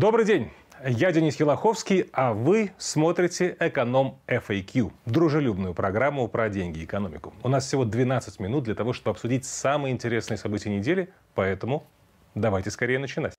Добрый день! Я Денис Елоховский, а вы смотрите «Эконом FAQ» а – дружелюбную программу про деньги и экономику. У нас всего 12 минут для того, чтобы обсудить самые интересные события недели, поэтому давайте скорее начинать.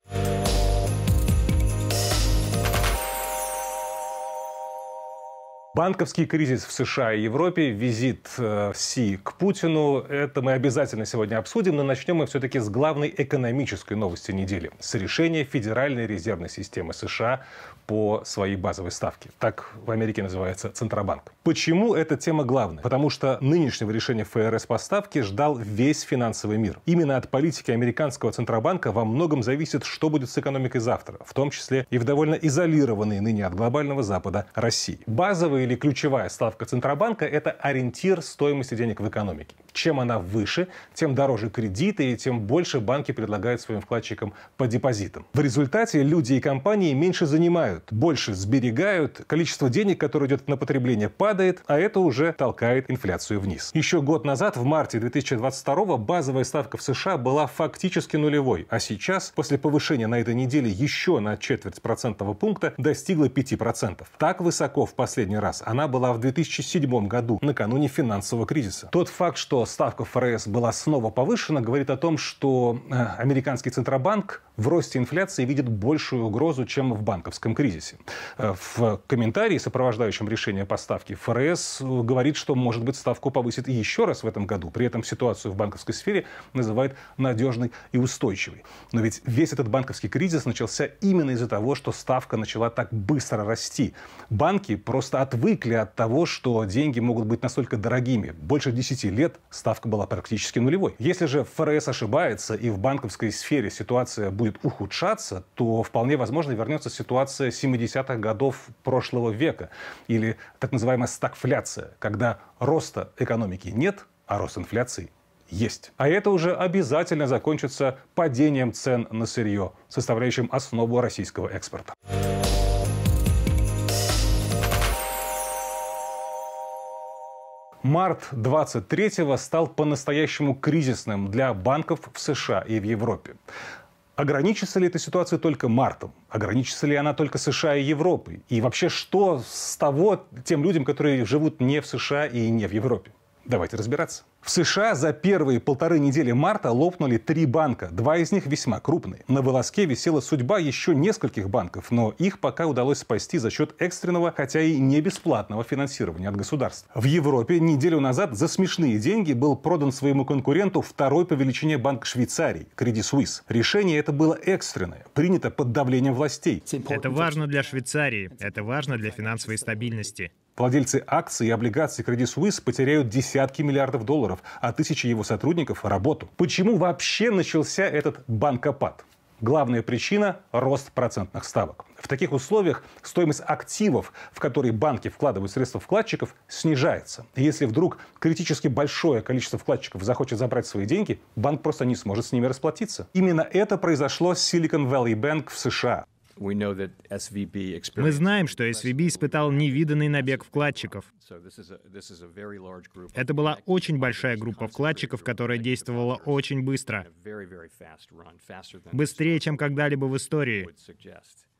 Банковский кризис в США и Европе, визит э, Си к Путину. Это мы обязательно сегодня обсудим, но начнем мы все-таки с главной экономической новости недели. С решения Федеральной резервной системы США по своей базовой ставке. Так в Америке называется Центробанк. Почему эта тема главная? Потому что нынешнего решения ФРС по ставке ждал весь финансовый мир. Именно от политики американского Центробанка во многом зависит, что будет с экономикой завтра, в том числе и в довольно изолированной ныне от глобального Запада России. Базовые или ключевая ставка Центробанка – это ориентир стоимости денег в экономике чем она выше, тем дороже кредиты и тем больше банки предлагают своим вкладчикам по депозитам. В результате люди и компании меньше занимают, больше сберегают, количество денег, которое идет на потребление, падает, а это уже толкает инфляцию вниз. Еще год назад, в марте 2022 базовая ставка в США была фактически нулевой, а сейчас, после повышения на этой неделе еще на четверть процентного пункта, достигла 5%. Так высоко в последний раз она была в 2007 году, накануне финансового кризиса. Тот факт, что ставка ФРС была снова повышена, говорит о том, что э, американский Центробанк в росте инфляции видит большую угрозу, чем в банковском кризисе. Э, в комментарии, сопровождающем решение по ставке, ФРС говорит, что, может быть, ставку повысит еще раз в этом году. При этом ситуацию в банковской сфере называет надежной и устойчивой. Но ведь весь этот банковский кризис начался именно из-за того, что ставка начала так быстро расти. Банки просто отвыкли от того, что деньги могут быть настолько дорогими. Больше 10 лет ставка была практически нулевой. Если же ФРС ошибается и в банковской сфере ситуация будет ухудшаться, то вполне возможно вернется ситуация 70-х годов прошлого века или так называемая стагфляция, когда роста экономики нет, а рост инфляции есть. А это уже обязательно закончится падением цен на сырье, составляющим основу российского экспорта. Март 23-го стал по-настоящему кризисным для банков в США и в Европе. Ограничится ли эта ситуация только мартом? Ограничится ли она только США и Европой? И вообще, что с того тем людям, которые живут не в США и не в Европе? Давайте разбираться. В США за первые полторы недели марта лопнули три банка. Два из них весьма крупные. На волоске висела судьба еще нескольких банков, но их пока удалось спасти за счет экстренного, хотя и не бесплатного финансирования от государства. В Европе неделю назад за смешные деньги был продан своему конкуренту второй по величине банк Швейцарии – Credit Suisse. Решение это было экстренное, принято под давлением властей. Это важно для Швейцарии, это важно для финансовой стабильности. Владельцы акций и облигаций Credit Suisse потеряют десятки миллиардов долларов, а тысячи его сотрудников – работу. Почему вообще начался этот банкопад? Главная причина – рост процентных ставок. В таких условиях стоимость активов, в которые банки вкладывают средства вкладчиков, снижается. если вдруг критически большое количество вкладчиков захочет забрать свои деньги, банк просто не сможет с ними расплатиться. Именно это произошло с Silicon Valley Bank в США. Мы знаем, что SVB испытал невиданный набег вкладчиков. Это была очень большая группа вкладчиков, которая действовала очень быстро. Быстрее, чем когда-либо в истории.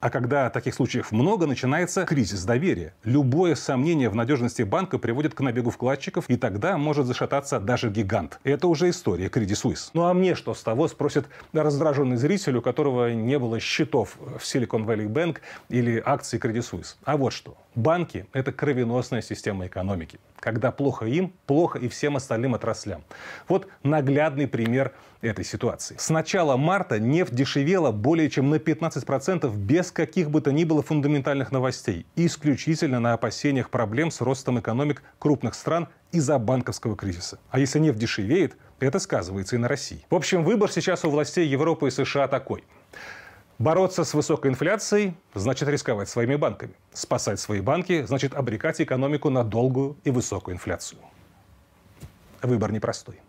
А когда таких случаев много, начинается кризис доверия. Любое сомнение в надежности банка приводит к набегу вкладчиков, и тогда может зашататься даже гигант. Это уже история Credit Suisse. Ну а мне что с того, спросит раздраженный зритель, у которого не было счетов в Silicon Valley Bank или акции Credit Suisse. А вот что. Банки – это кровеносная система экономики. Когда плохо им, плохо и всем остальным отраслям. Вот наглядный пример этой ситуации. С начала марта нефть дешевела более чем на 15% без каких бы то ни было фундаментальных новостей, исключительно на опасениях проблем с ростом экономик крупных стран из-за банковского кризиса. А если нефть дешевеет, это сказывается и на России. В общем, выбор сейчас у властей Европы и США такой – Бороться с высокой инфляцией значит рисковать своими банками. Спасать свои банки значит обрекать экономику на долгую и высокую инфляцию. Выбор непростой.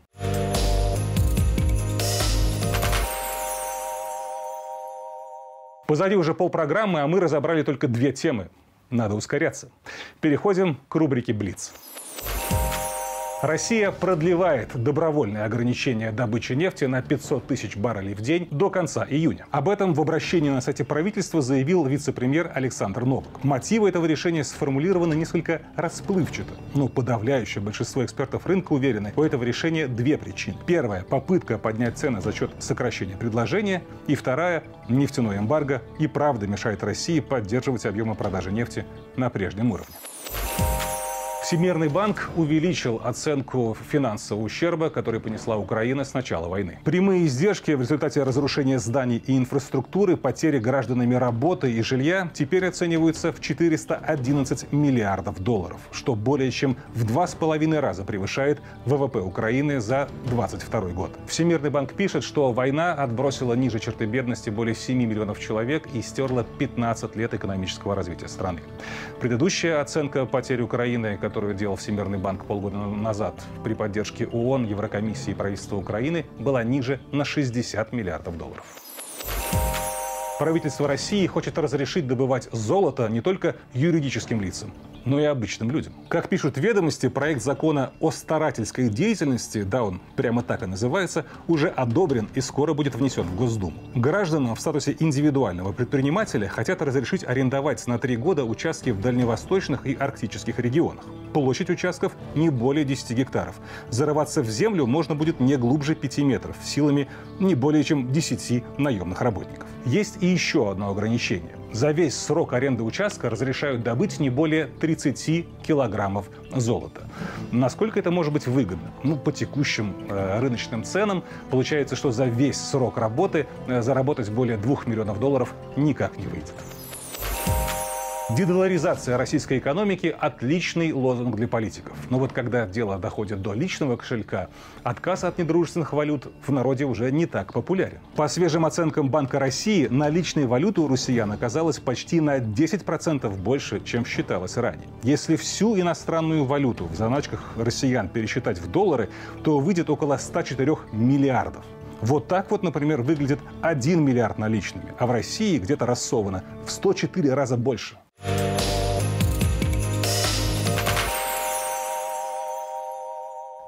Позади уже полпрограммы, а мы разобрали только две темы. Надо ускоряться. Переходим к рубрике «Блиц». Россия продлевает добровольное ограничение добычи нефти на 500 тысяч баррелей в день до конца июня. Об этом в обращении на сайте правительства заявил вице-премьер Александр Новак. Мотивы этого решения сформулированы несколько расплывчато, но подавляющее большинство экспертов рынка уверены, у этого решения две причины. Первая – попытка поднять цены за счет сокращения предложения, и вторая – нефтяное эмбарго и правда мешает России поддерживать объемы продажи нефти на прежнем уровне. Всемирный банк увеличил оценку финансового ущерба, который понесла Украина с начала войны. Прямые издержки в результате разрушения зданий и инфраструктуры, потери гражданами работы и жилья теперь оцениваются в 411 миллиардов долларов, что более чем в два с половиной раза превышает ВВП Украины за 22 год. Всемирный банк пишет, что война отбросила ниже черты бедности более 7 миллионов человек и стерла 15 лет экономического развития страны. Предыдущая оценка потерь Украины, которая которую делал Всемирный банк полгода назад при поддержке ООН, Еврокомиссии и правительства Украины, была ниже на 60 миллиардов долларов правительство России хочет разрешить добывать золото не только юридическим лицам, но и обычным людям. Как пишут ведомости, проект закона о старательской деятельности, да, он прямо так и называется, уже одобрен и скоро будет внесен в Госдуму. Гражданам в статусе индивидуального предпринимателя хотят разрешить арендовать на три года участки в дальневосточных и арктических регионах. Площадь участков не более 10 гектаров. Зарываться в землю можно будет не глубже 5 метров, силами не более чем 10 наемных работников. Есть и еще одно ограничение. За весь срок аренды участка разрешают добыть не более 30 килограммов золота. Насколько это может быть выгодно? Ну, по текущим э, рыночным ценам получается, что за весь срок работы э, заработать более 2 миллионов долларов никак не выйдет. Дедоларизация российской экономики – отличный лозунг для политиков. Но вот когда дело доходит до личного кошелька, отказ от недружественных валют в народе уже не так популярен. По свежим оценкам Банка России, наличной валюты у россиян оказалось почти на 10% больше, чем считалось ранее. Если всю иностранную валюту в заначках россиян пересчитать в доллары, то выйдет около 104 миллиардов. Вот так вот, например, выглядит 1 миллиард наличными, а в России где-то рассовано в 104 раза больше.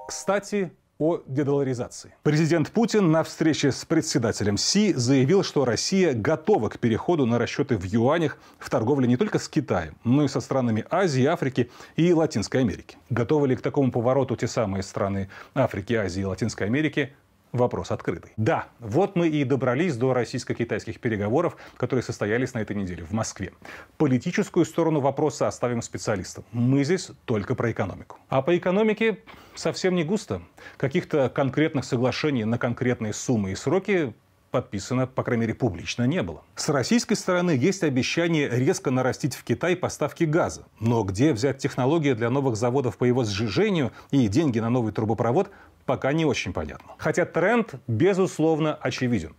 Кстати, о дедоларизации. Президент Путин на встрече с председателем Си заявил, что Россия готова к переходу на расчеты в юанях в торговле не только с Китаем, но и со странами Азии, Африки и Латинской Америки. Готовы ли к такому повороту те самые страны Африки, Азии и Латинской Америки, вопрос открытый. Да, вот мы и добрались до российско-китайских переговоров, которые состоялись на этой неделе в Москве. Политическую сторону вопроса оставим специалистам. Мы здесь только про экономику. А по экономике совсем не густо. Каких-то конкретных соглашений на конкретные суммы и сроки подписано, по крайней мере, публично не было. С российской стороны есть обещание резко нарастить в Китай поставки газа. Но где взять технологии для новых заводов по его сжижению и деньги на новый трубопровод, пока не очень понятно. Хотя тренд, безусловно, очевиден.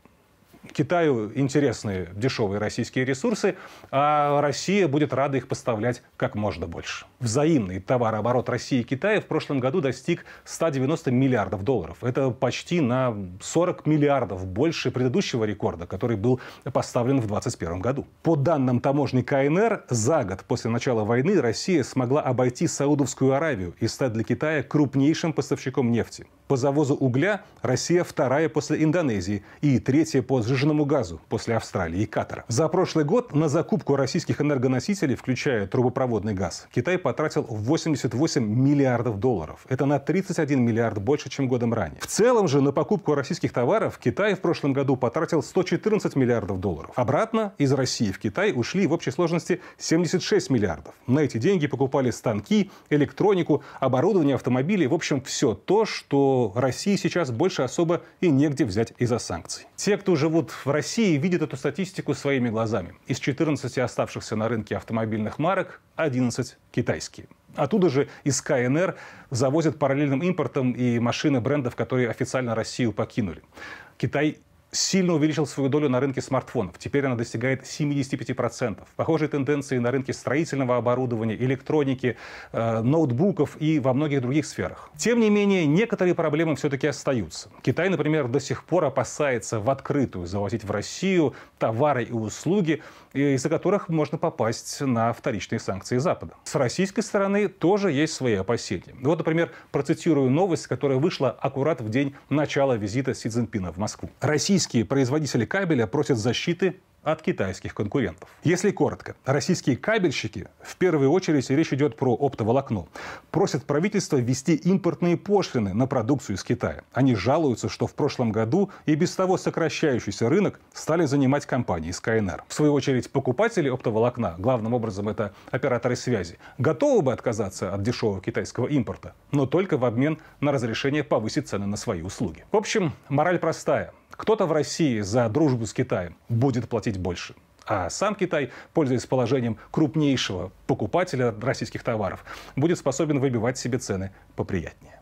Китаю интересны дешевые российские ресурсы, а Россия будет рада их поставлять как можно больше. Взаимный товарооборот России и Китая в прошлом году достиг 190 миллиардов долларов. Это почти на 40 миллиардов больше предыдущего рекорда, который был поставлен в 2021 году. По данным таможни КНР, за год после начала войны Россия смогла обойти Саудовскую Аравию и стать для Китая крупнейшим поставщиком нефти. По завозу угля Россия вторая после Индонезии и третья по сжиженному газу после Австралии и Катара. За прошлый год на закупку российских энергоносителей, включая трубопроводный газ, Китай потратил 88 миллиардов долларов. Это на 31 миллиард больше, чем годом ранее. В целом же на покупку российских товаров Китай в прошлом году потратил 114 миллиардов долларов. Обратно из России в Китай ушли в общей сложности 76 миллиардов. На эти деньги покупали станки, электронику, оборудование, автомобили. В общем, все то, что России сейчас больше особо и негде взять из-за санкций. Те, кто живут в России, видят эту статистику своими глазами. Из 14 оставшихся на рынке автомобильных марок 11 китайские. Оттуда же из КНР завозят параллельным импортом и машины брендов, которые официально Россию покинули. Китай сильно увеличил свою долю на рынке смартфонов. Теперь она достигает 75%. Похожие тенденции на рынке строительного оборудования, электроники, э, ноутбуков и во многих других сферах. Тем не менее, некоторые проблемы все-таки остаются. Китай, например, до сих пор опасается в открытую завозить в Россию товары и услуги, э, из-за которых можно попасть на вторичные санкции Запада. С российской стороны тоже есть свои опасения. Вот, например, процитирую новость, которая вышла аккурат в день начала визита Си Цзиньпина в Москву. Россия российские производители кабеля просят защиты от китайских конкурентов. Если коротко, российские кабельщики, в первую очередь речь идет про оптоволокно, просят правительство ввести импортные пошлины на продукцию из Китая. Они жалуются, что в прошлом году и без того сокращающийся рынок стали занимать компании из КНР. В свою очередь, покупатели оптоволокна, главным образом это операторы связи, готовы бы отказаться от дешевого китайского импорта, но только в обмен на разрешение повысить цены на свои услуги. В общем, мораль простая. Кто-то в России за дружбу с Китаем будет платить больше. А сам Китай, пользуясь положением крупнейшего покупателя российских товаров, будет способен выбивать себе цены поприятнее.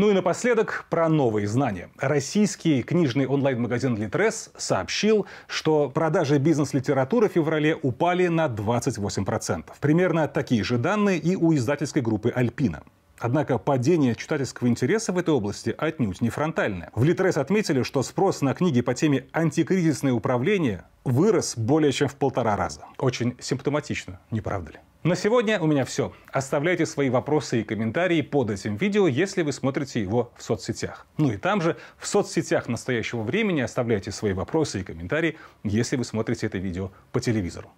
Ну и напоследок про новые знания. Российский книжный онлайн-магазин «Литрес» сообщил, что продажи бизнес-литературы в феврале упали на 28%. Примерно такие же данные и у издательской группы «Альпина». Однако падение читательского интереса в этой области отнюдь не фронтальное. В Литрес отметили, что спрос на книги по теме «Антикризисное управление» вырос более чем в полтора раза. Очень симптоматично, не правда ли? На сегодня у меня все. Оставляйте свои вопросы и комментарии под этим видео, если вы смотрите его в соцсетях. Ну и там же в соцсетях настоящего времени оставляйте свои вопросы и комментарии, если вы смотрите это видео по телевизору.